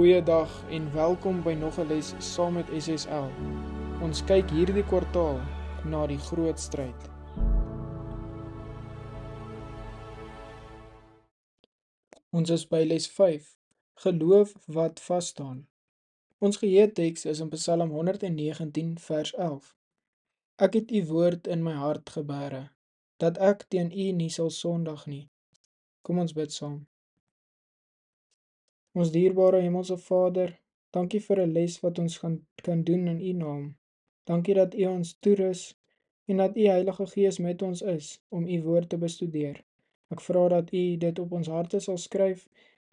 Goeiedag en welkom by nog 'n les saam met SSL. Ons kyk hierdie kwartaal na die groot stryd. Ons is by les 5: Geloof wat vas staan. Ons geheeteks is in Psalm 119 vers 11. Ek het u woord in my hart gebere dat ek teen u nie sal sondig nie. Kom ons bid saam. Ons dierbare Hemelse Vader, dankie vir 'n les wat ons gaan kan doen in U naam. Dankie dat U ons toerus en dat U Heilige Gees met ons is om U woord te bestudeer. Ek vra dat U dit op ons harte sal skryf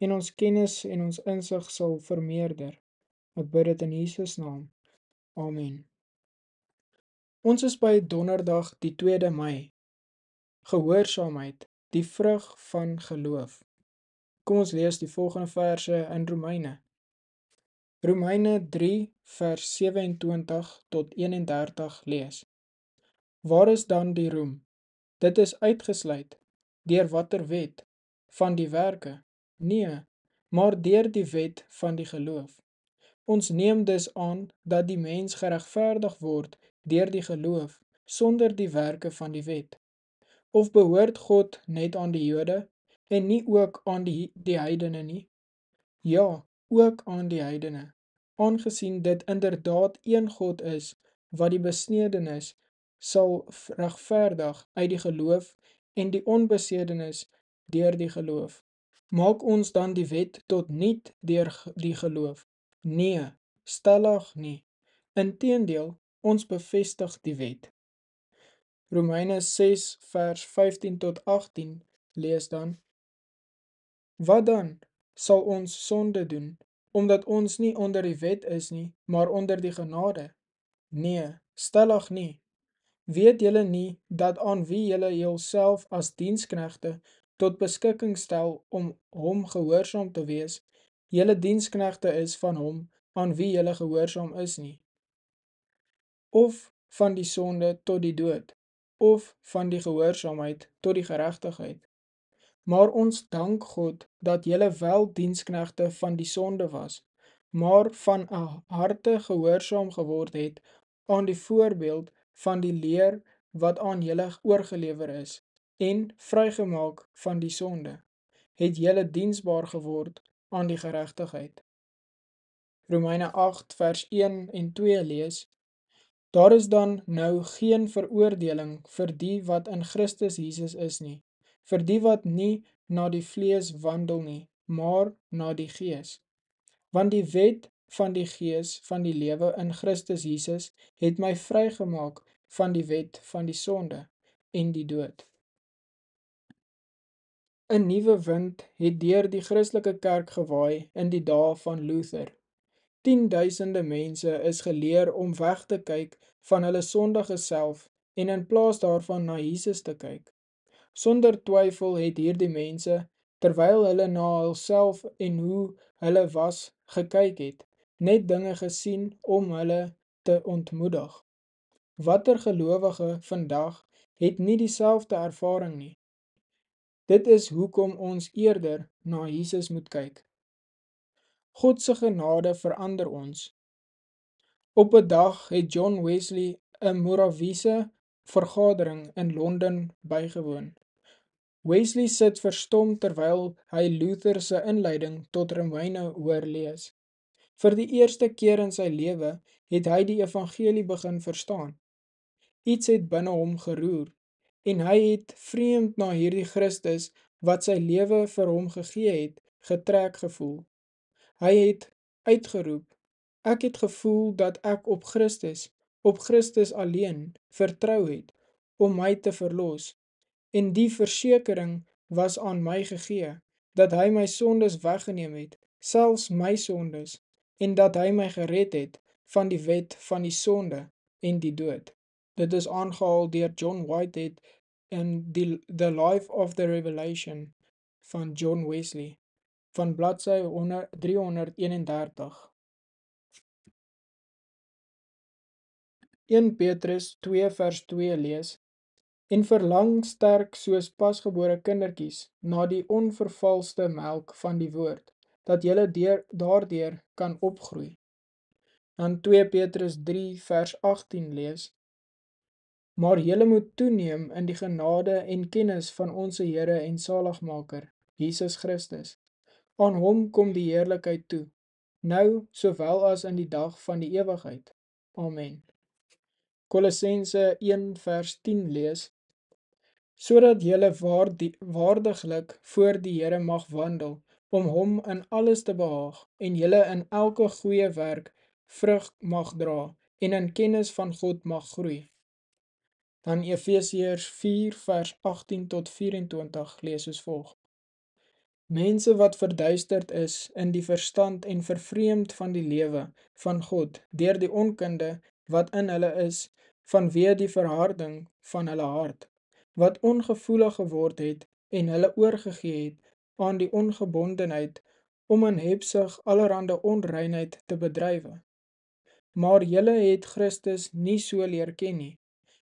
en ons kennis en ons insig sal vermeerder. Ek bid dit in Jesus naam. Amen. Ons is by Donderdag die 2de Mei. Gehoorsaamheid, die vrug van geloof. Kom ons lees die volgende verse in Romeine. Romeine 3 vers 27 tot 31 lees. Waar is dan die roem? Dit is uitgesluit deur watter wet? Van die werke? Nee, maar deur die wet van die geloof. Ons neem dus aan dat die mens geregverdig word deur die geloof sonder die werke van die wet. Of behoort God net aan die Jode en nie ook aan die die heidene nie. Ja, ook aan die heidene, aangesien dit inderdaad een God is wat die besnedenis sal regverdig uit die geloof en die onbesnedenis deur die geloof. Maak ons dan die wet tot niet deur die geloof? Nee, stellig nie. Inteendeel, ons bevestig die wet. Romeine 6 vers 15 tot 18 lees dan Wat dan sal ons sonde doen, omdat ons nie onder die wet is nie, maar onder die genade? Nee, stellig nie. Weet jylle nie, dat aan wie jylle jylself as diensknechte tot beskikking stel om hom gehoorsom te wees, jylle diensknechte is van hom aan wie jylle gehoorsom is nie? Of van die sonde tot die dood, of van die gehoorsomheid tot die gerechtigheid? Maar ons dank God dat julle wel diensknegte van die sonde was, maar van 'n harte gehoorsaam geword het aan die voorbeeld van die leer wat aan julle oorgelewer is en vrygemaak van die sonde, het julle diensbaar geword aan die geregtigheid. Romeine 8 vers 1 en 2 lees: Daar is dan nou geen veroordeling vir die wat in Christus Jesus is nie vir die wat nie na die vlees wandel nie, maar na die gees. Want die wet van die gees van die lewe in Christus Jesus het my vrygemaak van die wet van die sonde en die dood. 'n Nuwe wind het deur die Christelike kerk gewaai in die dae van Luther. Tienduisende mense is geleer om weg te kyk van hulle sondige self en in plaas daarvan na Jesus te kyk. Sonder twyfel het hierdie mense, terwyl hulle na hulself en hoe hulle was gekyk het, net dinge gesien om hulle te ontmoedig. Watter gelowige vandag het nie dieselfde ervaring nie. Dit is hoekom ons eerder na Jesus moet kyk. Godse genade verander ons. Op 'n dag het John Wesley 'n Moraviese vergadering in Londen bygewoon. Wesley sit verstom terwyl hy Luther se inleiding tot Romeine hoor lees. Vir die eerste keer in sy lewe het hy die evangelie begin verstaan. Iets het binne hom geroer en hy het vreemd na hierdie Christus wat sy lewe vir hom gegee het, getrek gevoel. Hy het uitgeroep: "Ek het gevoel dat ek op Christus, op Christus alleen vertrou het om my te verlos en die versekering was aan my gegee, dat hy my sondes weggeneem het, selfs my sondes, en dat hy my gered het van die wet van die sonde en die dood. Dit is aangehaal deur John Whitehead in die, The Life of the Revelation van John Wesley, van bladzij 331. In Petrus 2 vers 2 lees, en verlang sterk soos pasgebore kindertjies na die onvervalste melk van die woord, dat jylle deur, daardeer kan opgroei. Dan 2 Petrus 3 vers 18 lees, Maar jylle moet toeneem in die genade en kennis van onze Heere en Saligmaker, Jesus Christus. Aan hom kom die heerlikheid toe, nou sowel as in die dag van die eeuwigheid. Amen. Colossense 1 vers 10 lees, sodat julle waardiglik voor die Here mag wandel om hom in alles te behaag en julle in elke goeie werk vrug mag dra en in kennis van God mag groei. Dan Efesiërs 4:18 tot 24 lees soos volg: Mense wat verduisterd is in die verstand en vervreemd van die lewe van God deur die onkunde wat in hulle is vanweë die verharding van hulle hart wat ongevoelig geword het en hulle oorgegee het aan die ongebondenheid om in hebsig allerhande onreinheid te bedrywe. Maar julle het Christus nie so leer ken nie.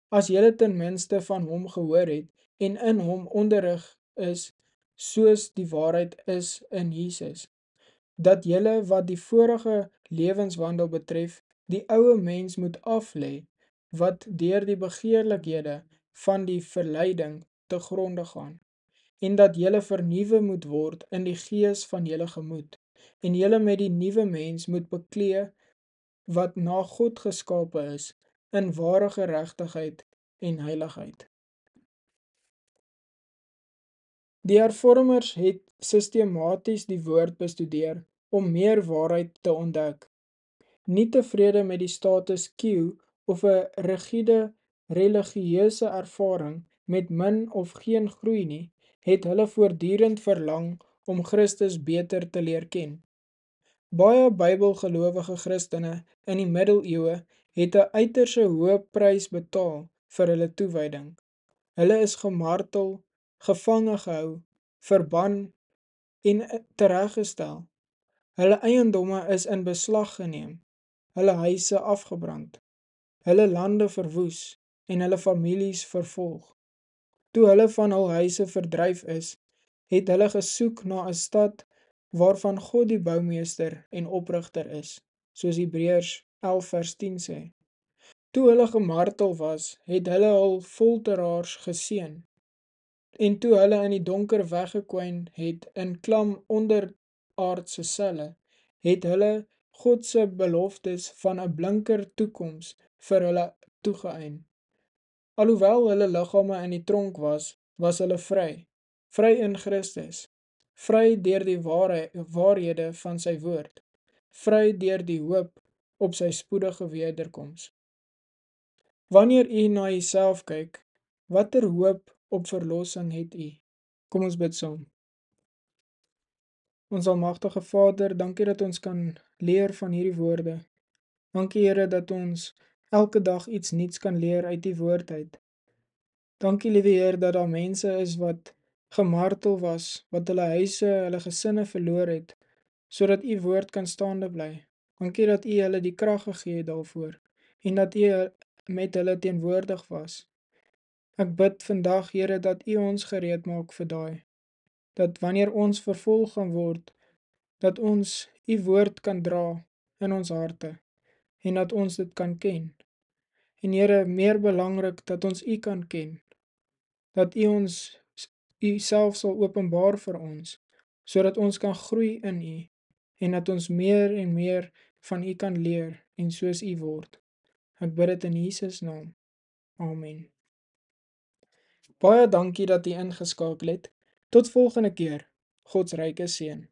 As julle ten minste van hom gehoor het en in hom onderrig is soos die waarheid is in Jesus, dat julle wat die vorige lewenswandel betref, die ouwe mens moet aflee, wat deur die begeerlikhede van die verleiding te gronde gaan en dat jylle vernieuwe moet word in die gees van jylle gemoed en jylle met die nieuwe mens moet beklee wat na God geskapen is in ware gerechtigheid en heiligheid. Die hervormers het systematies die woord bestudeer om meer waarheid te ontdek. Nie tevrede met die status Q of een rigide religieuse ervaring met min of geen groei nie, het hulle voortdurend verlang om Christus beter te leer ken. Baie bybelgelovige christene in die middeleeuwe het een uiterse hoë prijs betaal vir hulle toewijding. Hulle is gemartel, gevangen gehou, verban en tereggestel. Hulle eiendomme is in beslag geneem, hulle huise afgebrand, hulle lande verwoes en hulle families vervolg. Toe hulle van hul huise verdryf is, het hulle gesoek na 'n stad waarvan God die boumeester en oprigter is, soos Hebreërs 11:10 sê. Toe hulle gemartel was, het hulle hul folteraars geseën. En toe hulle in die donker weggekwyn het in klam onder aardse selle, het hulle God se beloftes van 'n blinker toekoms vir hulle toegeëind. Alhoewel hulle liggame in die tronk was, was hulle vry, vry in Christus, vry deur die ware waarhede van sy woord, vry deur die hoop op sy spoedige wederkoms. Wanneer u na jouself kyk, watter hoop op verlossing het u? Kom ons bid saam. Ons almagtige Vader, dankie dat ons kan leer van hierdie woorde. Dankie Here dat ons elke dag iets nuuts kan leer uit die woord uit. Dankie liewe Heer dat daar mense is wat gemartel was, wat hulle huise, hulle gesinne verloor het sodat u woord kan staande bly. Dankie dat u hulle die krag gegee het daarvoor en dat u met hulle teenwoordig was. Ek bid vandag Here dat u ons gereed maak vir daai dat wanneer ons vervolg gaan word dat ons u woord kan dra in ons harte en dat ons dit kan ken. En Here, meer belangrik dat ons U kan ken. Dat U ons U self sal openbaar vir ons sodat ons kan groei in U en dat ons meer en meer van U kan leer en soos U word. Ek bid dit in Jesus naam. Amen. Baie dankie dat jy ingeskakel het. Tot volgende keer. God se ryke seën.